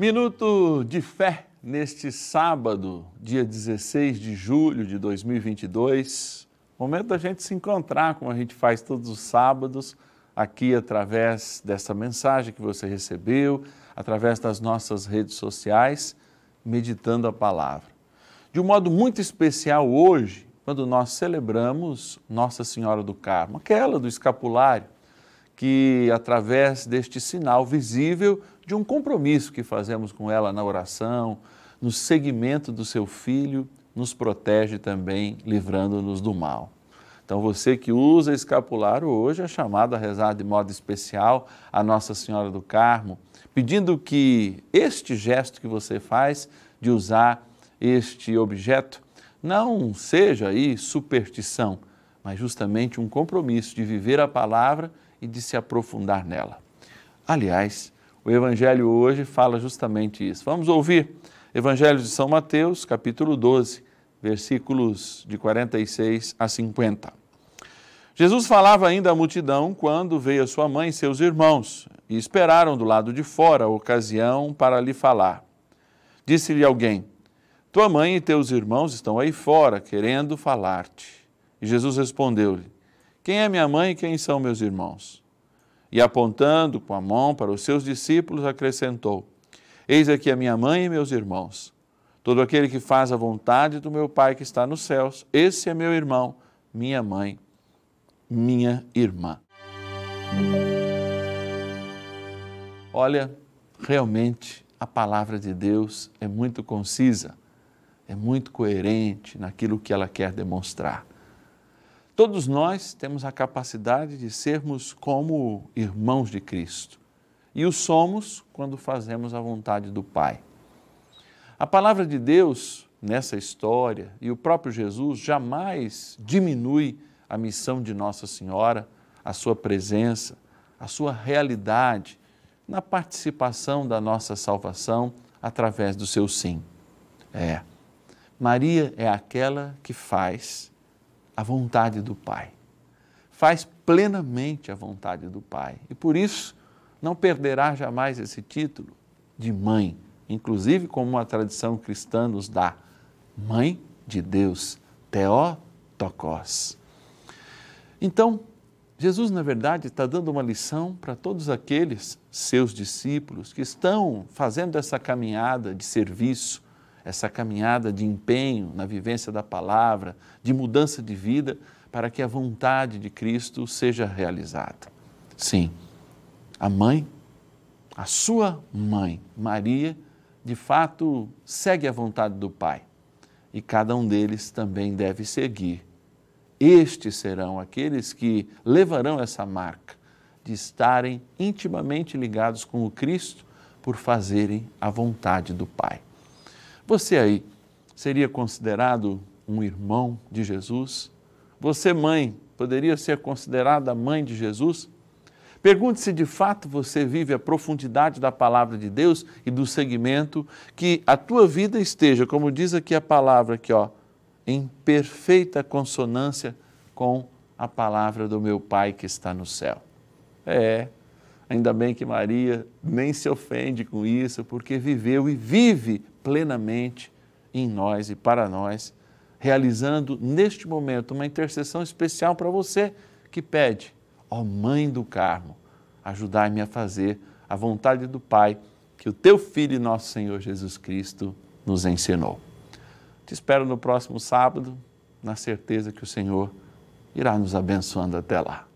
Minuto de fé neste sábado, dia 16 de julho de 2022. Momento da gente se encontrar, como a gente faz todos os sábados, aqui através dessa mensagem que você recebeu, através das nossas redes sociais, meditando a palavra. De um modo muito especial hoje, quando nós celebramos Nossa Senhora do Carmo, aquela do escapulário que, através deste sinal visível de um compromisso que fazemos com ela na oração, no segmento do seu filho, nos protege também, livrando-nos do mal. Então, você que usa escapulário hoje é chamado a rezar de modo especial a Nossa Senhora do Carmo, pedindo que este gesto que você faz de usar este objeto não seja aí superstição, mas justamente um compromisso de viver a palavra e de se aprofundar nela. Aliás, o Evangelho hoje fala justamente isso. Vamos ouvir Evangelho de São Mateus, capítulo 12, versículos de 46 a 50. Jesus falava ainda à multidão quando veio sua mãe e seus irmãos e esperaram do lado de fora a ocasião para lhe falar. Disse-lhe alguém: Tua mãe e teus irmãos estão aí fora querendo falar-te. E Jesus respondeu-lhe: quem é minha mãe e quem são meus irmãos? E apontando com a mão para os seus discípulos, acrescentou: Eis aqui a minha mãe e meus irmãos. Todo aquele que faz a vontade do meu Pai que está nos céus, esse é meu irmão, minha mãe, minha irmã. Olha, realmente a palavra de Deus é muito concisa, é muito coerente naquilo que ela quer demonstrar. Todos nós temos a capacidade de sermos como irmãos de Cristo e o somos quando fazemos a vontade do Pai. A palavra de Deus nessa história e o próprio Jesus jamais diminui a missão de Nossa Senhora, a sua presença, a sua realidade na participação da nossa salvação através do seu sim. É. Maria é aquela que faz a vontade do Pai. Faz plenamente a vontade do Pai. E por isso não perderá jamais esse título de mãe, inclusive como a tradição cristã nos dá, mãe de Deus, Theotokos. Então, Jesus, na verdade, está dando uma lição para todos aqueles seus discípulos que estão fazendo essa caminhada de serviço, essa caminhada de empenho na vivência da palavra, de mudança de vida, para que a vontade de Cristo seja realizada. Sim, a mãe, a sua mãe, Maria, de fato segue a vontade do Pai e cada um deles também deve seguir. Estes serão aqueles que levarão essa marca de estarem intimamente ligados com o Cristo por fazerem a vontade do Pai. Você aí seria considerado um irmão de Jesus? Você, mãe, poderia ser considerada mãe de Jesus? Pergunte se de fato você vive a profundidade da palavra de Deus e do segmento, que a tua vida esteja, como diz aqui a palavra, aqui, ó, em perfeita consonância com a palavra do meu Pai que está no céu. É, ainda bem que Maria nem se ofende com isso, porque viveu e vive plenamente em nós e para nós, realizando neste momento uma intercessão especial para você que pede, ó Mãe do Carmo, ajudai-me a fazer a vontade do Pai que o teu Filho e nosso Senhor Jesus Cristo nos ensinou. Te espero no próximo sábado, na certeza que o Senhor irá nos abençoando até lá.